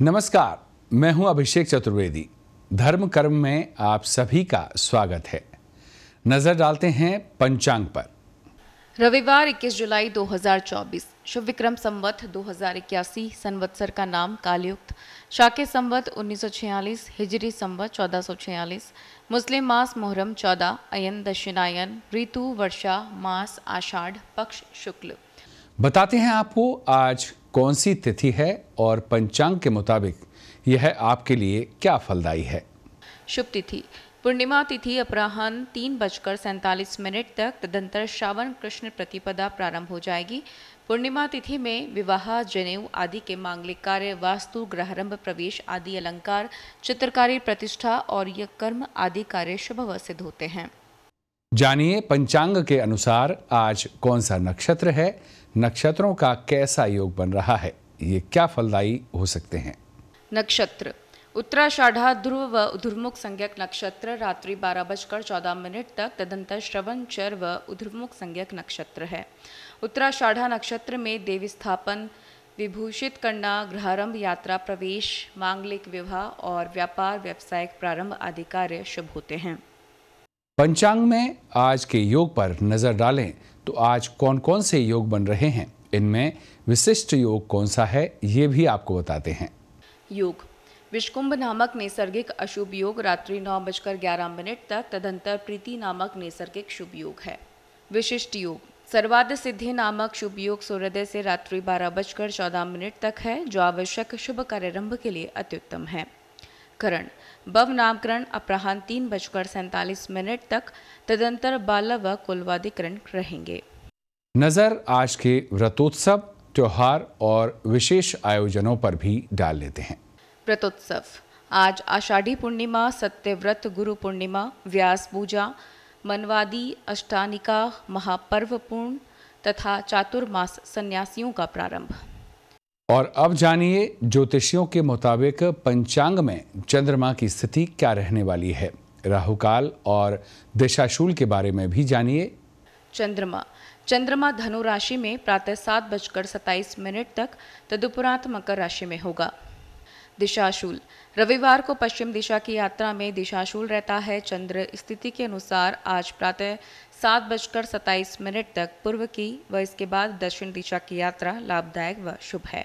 नमस्कार मैं हूं अभिषेक चतुर्वेदी धर्म कर्म में आप सभी का स्वागत है नजर डालते हैं पंचांग पर रविवार 21 जुलाई 2024 शुभ विक्रम संवत दो संवत्सर का नाम कालयुक्त शाके संवत 1946 हिजरी संवत 1446 मुस्लिम मास मोहरम 14 अयन दक्षिणायन ऋतु वर्षा मास आषाढ़ पक्ष शुक्ल बताते हैं आपको आज कौन सी तिथि है और पंचांग के मुताबिक यह आपके लिए क्या फलदायी है शुभ तिथि पूर्णिमा तिथि अपराहन तीन बजकर सैंतालीस मिनट तक तदंतर श्रावण कृष्ण प्रतिपदा प्रारंभ हो जाएगी पूर्णिमा तिथि में विवाह जनेऊ आदि के मांगलिक कार्य वास्तु ग्रहरंभ प्रवेश आदि अलंकार चित्रकारी प्रतिष्ठा और यह कर्म आदि कार्य शुभ व सिद्ध होते हैं जानिए पंचांग के अनुसार आज कौन सा नक्षत्र है नक्षत्रों का कैसा योग बन रहा है ये क्या फलदायी हो सकते हैं नक्षत्र उत्तराषाढ़ा ध्रुव व उधुर्मुख संज्ञक नक्षत्र रात्रि बारह बजकर चौदह मिनट तक तदंतर श्रवण चर व उधुर्मुख संज्ञक नक्षत्र है उत्तराषाढ़ा नक्षत्र में देवी स्थापन विभूषित करना गृहारंभ यात्रा प्रवेश मांगलिक विवाह और व्यापार व्यावसायिक प्रारंभ आदि कार्य शुभ होते हैं पंचांग में आज के योग पर नजर डालें तो आज कौन कौन से योग बन रहे हैं इनमें विशिष्ट योग कौन सा है ये भी आपको बताते हैं योग विश्वकुंभ नामक नैसर्गिक अशुभ योग रात्रि नौ बजकर ग्यारह मिनट तक तदंतर प्रीति नामक नैसर्गिक शुभ योग है विशिष्ट योग सर्वाद सिद्धि नामक शुभ योग सूर्योदय से रात्रि बारह बजकर चौदह मिनट तक है जो आवश्यक शुभ कार्यारंभ के लिए अत्युत्तम है करण बव नामकरण अपराहन तीन बजकर सैंतालीस मिनट तक तदंतर बाला व कुलवादिकरण रहेंगे नज़र आज के व्रतोत्सव त्योहार और विशेष आयोजनों पर भी डाल लेते हैं व्रतोत्सव आज आषाढ़ी पूर्णिमा सत्यव्रत गुरु पूर्णिमा व्यास पूजा मनवादी अष्टानिका महापर्व पूर्ण तथा चातुर्मास सन्यासियों का प्रारंभ और अब जानिए ज्योतिषियों के मुताबिक पंचांग में चंद्रमा की स्थिति क्या रहने वाली है राहु काल और दिशाशूल के बारे में भी जानिए चंद्रमा चंद्रमा धनु राशि में प्रातः सात बजकर सत्ताईस मिनट तक तदुपरांत मकर राशि में होगा दिशाशूल रविवार को पश्चिम दिशा की यात्रा में दिशाशूल रहता है चंद्र स्थिति के अनुसार आज प्रातः सात बजकर सत्ताईस मिनट तक पूर्व की व इसके बाद दक्षिण दिशा की यात्रा लाभदायक व शुभ है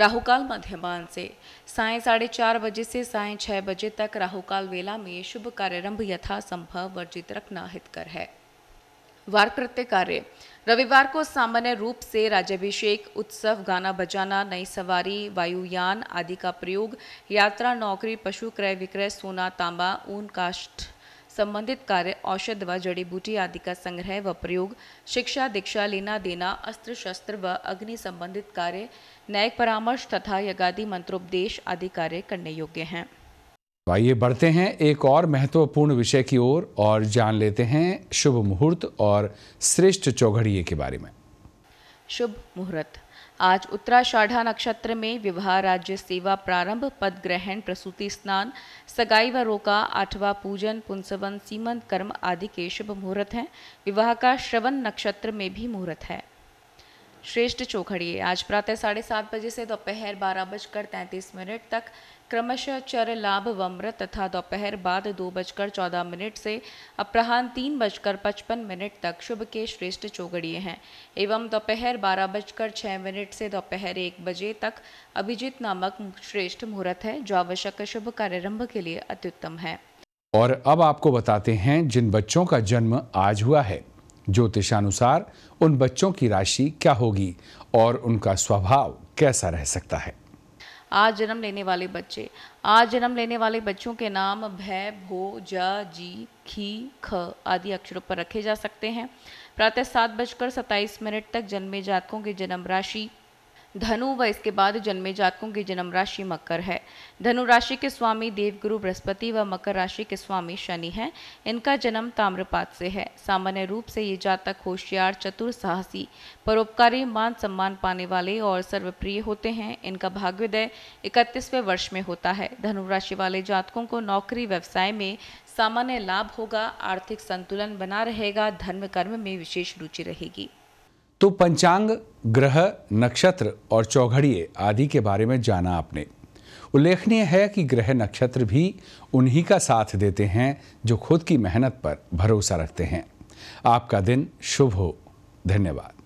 राहुकाल मध्यमान से साय साढ़े चार बजे से साय छः बजे तक राहुकाल वेला में शुभ कार्यारंभ यथासंभव वर्जित रखना हितकर है वारकृत्य कार्य रविवार को सामान्य रूप से राज्यभिषेक उत्सव गाना बजाना नई सवारी वायुयान आदि का प्रयोग यात्रा नौकरी पशु क्रय विक्रय सोना तांबा ऊन काष्ठ संबंधित कार्य औषध व जड़ी बूटी आदि का संग्रह व प्रयोग शिक्षा दीक्षा लेना देना अस्त्र शस्त्र व अग्नि संबंधित कार्य न्यायिक परामर्श तथा यगादि मंत्रोपदेश आदि कार्य करने योग्य हैं तो आइए बढ़ते हैं एक और महत्वपूर्ण विषय की ओर और, और जान लेते हैं शुभ मुहूर्त और श्रेष्ठ चौघड़िए के बारे में शुभ मुहूर्त आज उत्तराषाढ़ा नक्षत्र में विवाह राज्य सेवा प्रारंभ पद ग्रहण प्रसूति स्नान सगाई व रोका आठवा पूजन पुंसवन सीमंत कर्म आदि के शुभ मुहूर्त हैं विवाह का श्रवण नक्षत्र में भी मुहूर्त है श्रेष्ठ चौखड़ी आज प्रातः साढ़े सात बजे से दोपहर बारह बजकर तैंतीस मिनट तक क्रमशः चर लाभ वम्र तथा दोपहर बाद दो बजकर चौदह मिनट से अपराह्न तीन बजकर पचपन मिनट तक शुभ के श्रेष्ठ चौगड़िए हैं एवं दोपहर बारह बजकर छः मिनट से दोपहर एक बजे तक अभिजीत नामक श्रेष्ठ मुहूर्त है जो आवश्यक शुभ कार्यारंभ के लिए अत्युत्तम है और अब आपको बताते हैं जिन बच्चों का जन्म आज हुआ है ज्योतिषानुसार उन बच्चों की राशि क्या होगी और उनका स्वभाव कैसा रह सकता है आज जन्म लेने वाले बच्चे आज जन्म लेने वाले बच्चों के नाम भय भो जा जी खी ख आदि अक्षरों पर रखे जा सकते हैं प्रातः सात बजकर सत्ताईस मिनट तक जन्मे जातकों की जन्म राशि धनु व इसके बाद जन्मे जातकों की जन्म राशि मकर है धनु राशि के स्वामी देवगुरु बृहस्पति व मकर राशि के स्वामी शनि हैं इनका जन्म ताम्रपात से है सामान्य रूप से ये जातक होशियार चतुर साहसी परोपकारी मान सम्मान पाने वाले और सर्वप्रिय होते हैं इनका भाग्योदय इकतीसवें वर्ष में होता है धनु राशि वाले जातकों को नौकरी व्यवसाय में सामान्य लाभ होगा आर्थिक संतुलन बना रहेगा धर्म कर्म में विशेष रुचि रहेगी तो पंचांग ग्रह नक्षत्र और चौघड़िए आदि के बारे में जाना आपने उल्लेखनीय है कि ग्रह नक्षत्र भी उन्हीं का साथ देते हैं जो खुद की मेहनत पर भरोसा रखते हैं आपका दिन शुभ हो धन्यवाद